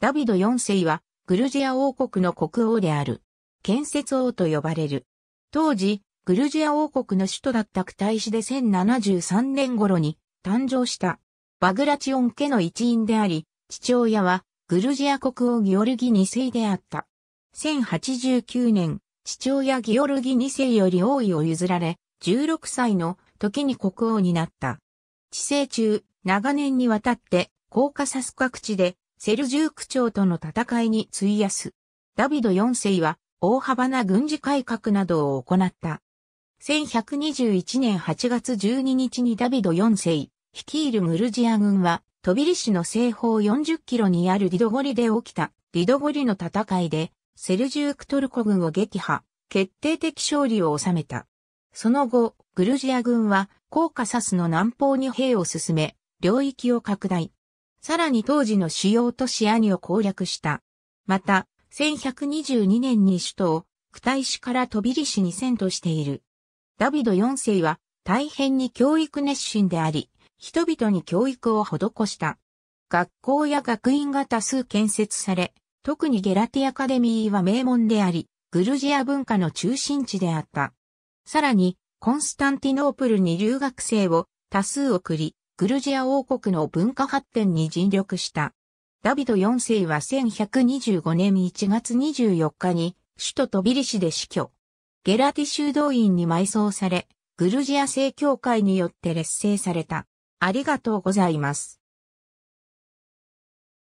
ダビド4世は、グルジア王国の国王である。建設王と呼ばれる。当時、グルジア王国の首都だったクタイシで1073年頃に誕生したバグラチオン家の一員であり、父親はグルジア国王ギオルギ2世であった。1089年、父親ギオルギ2世より王位を譲られ、16歳の時に国王になった。治世中、長年にわたって、高カサス各地でセルジューク朝との戦いに費やす。ダビド4世は大幅な軍事改革などを行った。1121年8月12日にダビド4世、率いるムルジア軍は、トビリ市の西方40キロにあるリドゴリで起きた、リドゴリの戦いで、セルジュークトルコ軍を撃破、決定的勝利を収めた。その後、グルジア軍は、コーカサスの南方に兵を進め、領域を拡大。さらに当時の主要都市アニを攻略した。また、1122年に首都を、ク大市から飛びリ市に遷都している。ダビド4世は、大変に教育熱心であり、人々に教育を施した。学校や学院が多数建設され、特にゲラティアカデミーは名門であり、グルジア文化の中心地であった。さらに、コンスタンティノープルに留学生を多数送り、グルジア王国の文化発展に尽力した。ダビド4世は1125年1月24日に首都トビリシで死去。ゲラティ修道院に埋葬され、グルジア正教会によって劣勢された。ありがとうございます。